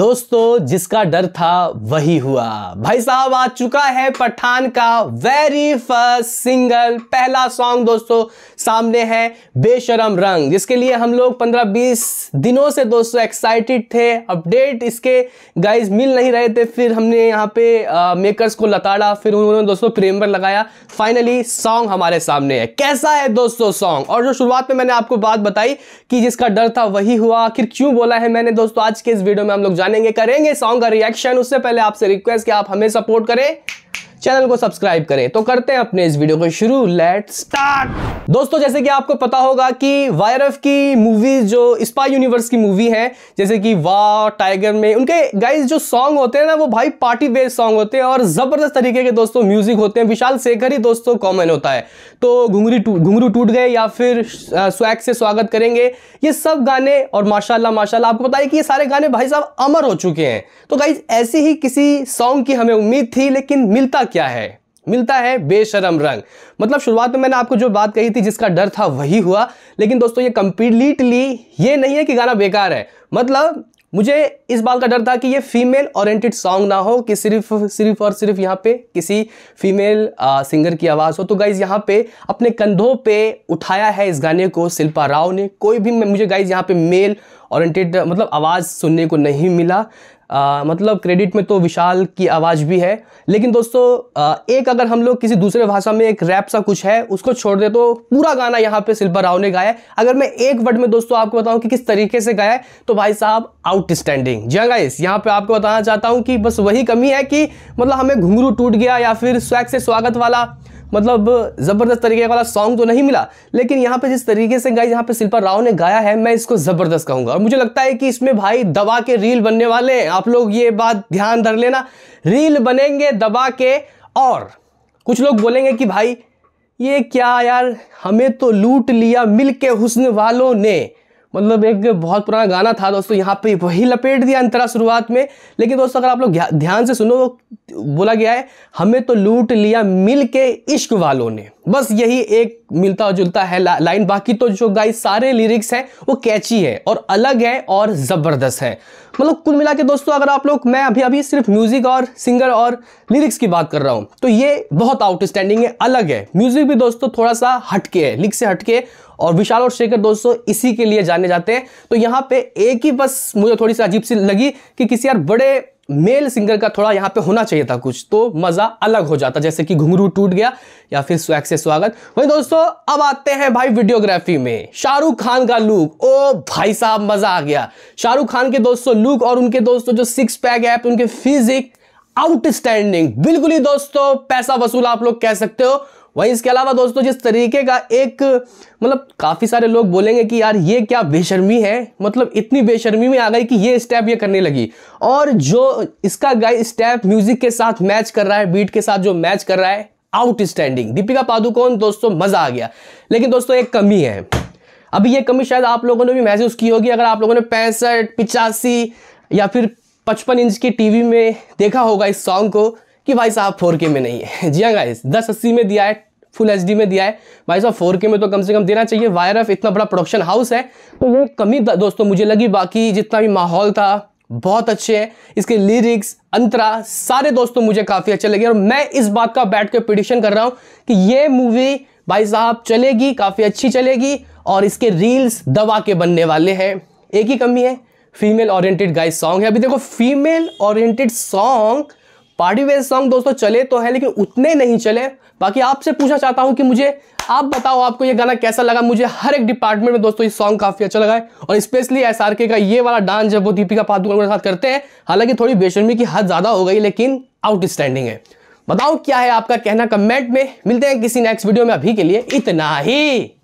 दोस्तों जिसका डर था वही हुआ भाई साहब आ चुका है पठान का वेरी फर्स्ट सिंगल पहला सॉन्ग दोस्तों सामने है बेशरम रंग जिसके लिए हम लोग 15-20 दिनों से दोस्तों एक्साइटेड थे अपडेट इसके गाइस मिल नहीं रहे थे फिर हमने यहाँ पे आ, मेकर्स को लताड़ा फिर उन्होंने दोस्तों प्रेम पर लगाया फाइनली सॉन्ग हमारे सामने है कैसा है दोस्तों सॉन्ग और जो शुरुआत में मैंने आपको बात बताई कि जिसका डर था वही हुआ आखिर क्यों बोला है मैंने दोस्तों आज के इस वीडियो में हम लोग जानेंगे करेंगे सॉन्ग का रिएक्शन उससे पहले आपसे रिक्वेस्ट कि आप हमें सपोर्ट करें चैनल को सब्सक्राइब करें तो करते हैं अपने इस वीडियो को शुरू लेट स्टार्ट दोस्तों जैसे कि आपको पता होगा कि वायरफ की मूवीज जो स्पाई यूनिवर्स की मूवी है जैसे कि वाह टाइगर में उनके गाइस जो सॉन्ग होते हैं ना वो भाई पार्टी बेस्ड सॉन्ग होते हैं और जबरदस्त तरीके के दोस्तों म्यूजिक होते हैं विशाल शेखर ही दोस्तों कॉमन होता है तो घुंगरी घुंगरू टूट गए या फिर स्वैग से स्वागत करेंगे ये सब गाने और माशाला माशाला आपको पता है कि ये सारे गाने भाई साहब अमर हो चुके हैं तो गाइज ऐसी ही किसी सॉन्ग की हमें उम्मीद थी लेकिन मिलता क्या है मिलता है बेशरम रंग मतलब शुरुआत में मैंने आपको जो बात कही थी जिसका डर था वही हुआ लेकिन दोस्तों ये कंप्लीटली ये नहीं है कि गाना बेकार है मतलब मुझे इस बात का डर था कि ये फीमेल ओरिएंटेड सॉन्ग ना हो कि सिर्फ सिर्फ और सिर्फ यहाँ पे किसी फीमेल आ, सिंगर की आवाज़ हो तो गाइज यहाँ पे अपने कंधों पे उठाया है इस गाने को शिल्पा राव ने कोई भी मुझे गाइज यहाँ पे मेल ओरिएंटेड मतलब आवाज़ सुनने को नहीं मिला आ, मतलब क्रेडिट में तो विशाल की आवाज़ भी है लेकिन दोस्तों आ, एक अगर हम लोग किसी दूसरे भाषा में एक रैप सा कुछ है उसको छोड़ दे तो पूरा गाना यहाँ पे शिल्पा राव ने गाया है अगर मैं एक वर्ड में दोस्तों आपको बताऊँ कि किस तरीके से गाया है तो भाई साहब आउटस्टैंडिंग जी गाइस हाँ यहाँ पे आपको बताना चाहता हूँ कि बस वही कमी है कि मतलब हमें घुंघरू टूट गया या फिर स्वैग से स्वागत वाला मतलब ज़बरदस्त तरीके वाला सॉन्ग तो नहीं मिला लेकिन यहाँ पे जिस तरीके से गाइज यहाँ पे शिल्पा राव ने गाया है मैं इसको ज़बरदस्त कहूँगा और मुझे लगता है कि इसमें भाई दबा के रील बनने वाले हैं आप लोग ये बात ध्यान धर लेना रील बनेंगे दबा के और कुछ लोग बोलेंगे कि भाई ये क्या यार हमें तो लूट लिया मिल के हुस्न वालों ने मतलब एक बहुत पुराना गाना था दोस्तों यहाँ पे वही लपेट दिया अंतरा शुरुआत में लेकिन दोस्तों अगर आप लोग ध्यान से सुनो बोला गया है हमें तो लूट लिया मिल के इश्क वालों ने बस यही एक मिलता जुलता है ला, लाइन बाकी तो जो गाइस सारे लिरिक्स हैं वो कैची है और अलग है और ज़बरदस्त है मतलब कुल मिला के दोस्तों अगर आप लोग मैं अभी अभी सिर्फ म्यूज़िक और सिंगर और लिरिक्स की बात कर रहा हूँ तो ये बहुत आउटस्टैंडिंग है अलग है म्यूज़िक भी दोस्तों थोड़ा सा हटके है लिख से हटके और विशाल और शेखर दोस्तों इसी के लिए जाने जाते हैं तो यहाँ पे एक ही बस मुझे थोड़ी सी अजीब सी लगी कि किसी यार बड़े मेल सिंगर का थोड़ा यहाँ पे होना चाहिए था कुछ तो मज़ा अलग हो जाता जैसे कि घुंघरू टूट गया या फिर स्वैग से स्वागत वही दोस्तों अब आते हैं भाई वीडियोग्राफी में शाहरुख खान का लुक ओ भाई साहब मज़ा आ गया शाहरुख खान के दोस्तों लुक और उनके दोस्तों जो सिक्स पैक ऐप उनके फिजिक आउटस्टैंडिंग बिल्कुल ही दोस्तों पैसा वसूल आप लोग कह सकते हो वहीं इसके अलावा दोस्तों जिस तरीके का एक मतलब काफ़ी सारे लोग बोलेंगे कि यार ये क्या बेशर्मी है मतलब इतनी बेशर्मी में आ गई कि ये स्टेप ये करने लगी और जो इसका गाय स्टेप म्यूजिक के साथ मैच कर रहा है बीट के साथ जो मैच कर रहा है आउटस्टैंडिंग दीपिका पादुकोण दोस्तों मज़ा आ गया लेकिन दोस्तों एक कमी है अभी ये कमी शायद आप लोगों ने भी महसूस की होगी अगर आप लोगों ने पैंसठ पिचासी या फिर पचपन इंच की टीवी में देखा होगा इस सॉन्ग को कि भाई साहब फोर में नहीं है जी हाँ गाइस दस अस्सी में दिया है फुल एच में दिया है भाई साहब फोर के में तो कम से कम देना चाहिए वायर एफ इतना बड़ा प्रोडक्शन हाउस है तो वो कमी दोस्तों मुझे लगी बाकी जितना भी माहौल था बहुत अच्छे हैं इसके लिरिक्स अंतरा सारे दोस्तों मुझे काफ़ी अच्छे लगे और मैं इस बात का बैठ कर पिटिशन कर रहा हूँ कि ये मूवी भाई साहब चलेगी काफ़ी अच्छी चलेगी और इसके रील्स दवा के बनने वाले हैं एक ही कमी है फीमेल ओरिएंटेड गाइस सॉन्ग है अभी देखो female oriented song party wear song दोस्तों चले तो है लेकिन उतने नहीं चले बाकी आपसे पूछना चाहता हूं कि मुझे आप बताओ आपको ये गाना कैसा लगा मुझे हर एक डिपार्टमेंट में दोस्तों ये सॉन्ग काफ़ी अच्छा लगा है और स्पेशली एस का ये वाला डांस जब वो दीपिका पादुकोण के साथ करते हैं हालांकि थोड़ी बेशर्मी की हद ज़्यादा हो गई लेकिन आउटस्टैंडिंग है बताओ क्या है आपका कहना कमेंट में मिलते हैं किसी नेक्स्ट वीडियो में अभी के लिए इतना ही